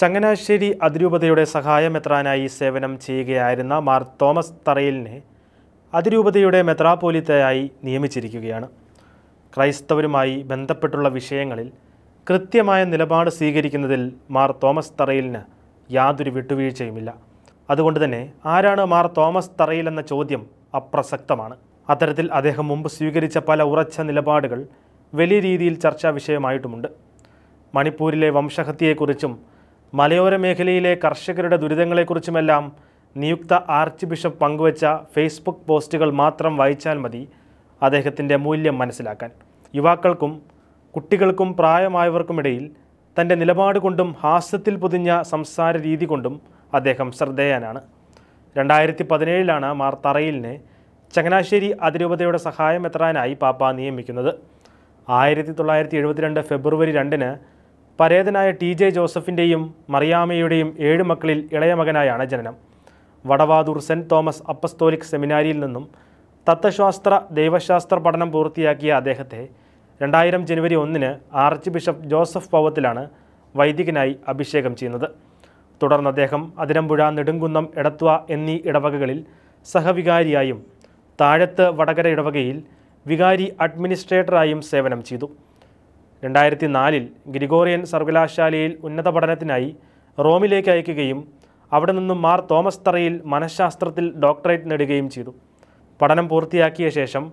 ചങ്ങനാശ്ശേരി അതിരൂപതയുടെ മെത്രാനായി സേവനം ചെയ്യുകയായിരുന്ന മാർ തോമസ് തറയിലിനെ അതിരൂപതയുടെ മെത്രാപോലിത്തയായി നിയമിച്ചിരിക്കുകയാണ് ക്രൈസ്തവരുമായി ബന്ധപ്പെട്ടുള്ള വിഷയങ്ങളിൽ കൃത്യമായ നിലപാട് സ്വീകരിക്കുന്നതിൽ മാർ തോമസ് തറയിലിന് യാതൊരു വിട്ടുവീഴ്ചയുമില്ല അതുകൊണ്ട് തന്നെ ആരാണ് മാർ തോമസ് തറയിൽ എന്ന ചോദ്യം അപ്രസക്തമാണ് അത്തരത്തിൽ അദ്ദേഹം മുമ്പ് സ്വീകരിച്ച പല ഉറച്ച നിലപാടുകൾ വലിയ രീതിയിൽ ചർച്ചാ വിഷയമായിട്ടുമുണ്ട് മണിപ്പൂരിലെ വംശഹത്യയെക്കുറിച്ചും മലയോര മേഖലയിലെ കർഷകരുടെ ദുരിതങ്ങളെക്കുറിച്ചുമെല്ലാം നിയുക്ത ആർച്ച് ബിഷപ്പ് പങ്കുവച്ച ഫേസ്ബുക്ക് പോസ്റ്റുകൾ മാത്രം വായിച്ചാൽ മതി അദ്ദേഹത്തിൻ്റെ മൂല്യം മനസ്സിലാക്കാൻ യുവാക്കൾക്കും കുട്ടികൾക്കും പ്രായമായവർക്കുമിടയിൽ തൻ്റെ നിലപാട് കൊണ്ടും ഹാസ്യത്തിൽ പൊതിഞ്ഞ സംസാര രീതി കൊണ്ടും അദ്ദേഹം ശ്രദ്ധേയനാണ് രണ്ടായിരത്തി പതിനേഴിലാണ് മാർ തറയിലിനെ ചങ്ങനാശ്ശേരി അതിരൂപതയുടെ സഹായം എത്താനായി പാപ്പ നിയമിക്കുന്നത് ആയിരത്തി തൊള്ളായിരത്തി എഴുപത്തിരണ്ട് ഫെബ്രുവരി രണ്ടിന് പരേതനായ ടി ജെ ജോസഫിൻ്റെയും മറിയാമ്മയുടെയും ഏഴ് മക്കളിൽ ഇളയ മകനായാണ് ജനനം വടവാതൂർ സെൻറ്റ് തോമസ് അപ്പസ്തോലിക് സെമിനാരിയിൽ നിന്നും തത്വശാസ്ത്ര ദൈവശാസ്ത്ര പഠനം പൂർത്തിയാക്കിയ അദ്ദേഹത്തെ രണ്ടായിരം ജനുവരി ഒന്നിന് ആർച്ച് ബിഷപ്പ് ജോസഫ് പൗവത്തിലാണ് വൈദികനായി അഭിഷേകം ചെയ്യുന്നത് തുടർന്ന് അദ്ദേഹം അതിരമ്പുഴ നെടുങ്കുന്നം എടത്വ എന്നീ ഇടവകകളിൽ സഹവികാരിയായും താഴത്ത് വടകര ഇടവകയിൽ വികാരി അഡ്മിനിസ്ട്രേറ്ററായും സേവനം ചെയ്തു രണ്ടായിരത്തി നാലിൽ ഗ്രിഗോറിയൻ സർവകലാശാലയിൽ ഉന്നത പഠനത്തിനായി റോമിലേക്ക് അയക്കുകയും അവിടെ നിന്നും മാർ തോമസ് തറയിൽ മനഃശാസ്ത്രത്തിൽ ഡോക്ടറേറ്റ് നേടുകയും ചെയ്തു പഠനം പൂർത്തിയാക്കിയ ശേഷം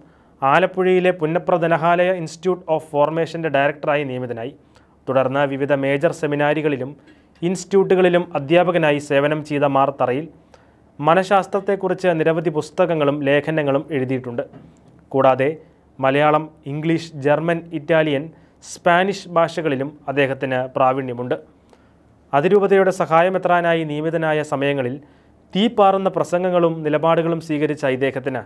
ആലപ്പുഴയിലെ പുന്നപ്ര ധനഹാലയ ഇൻസ്റ്റിറ്റ്യൂട്ട് ഓഫ് ഫോർമേഷൻ്റെ ഡയറക്ടറായി നിയമിതനായി തുടർന്ന് വിവിധ മേജർ സെമിനാരികളിലും ഇൻസ്റ്റിറ്റ്യൂട്ടുകളിലും അധ്യാപകനായി സേവനം ചെയ്ത മാർ തറയിൽ മനഃശാസ്ത്രത്തെക്കുറിച്ച് നിരവധി പുസ്തകങ്ങളും ലേഖനങ്ങളും എഴുതിയിട്ടുണ്ട് കൂടാതെ Malayalam English German Italian Spanish ഭാഷകളിലും അദ്ദേഹത്തിന് പ്രാവീണ്യമുണ്ട് അതിരൂപതയുടെ സഹായമെത്രാനായി നിയമിതനായ സമയങ്ങളിൽ തീപാറുന്ന പ്രസംഗങ്ങളും നിലപാടുകളും സ്വീകരിച്ച ഇദ്ദേഹത്തിന്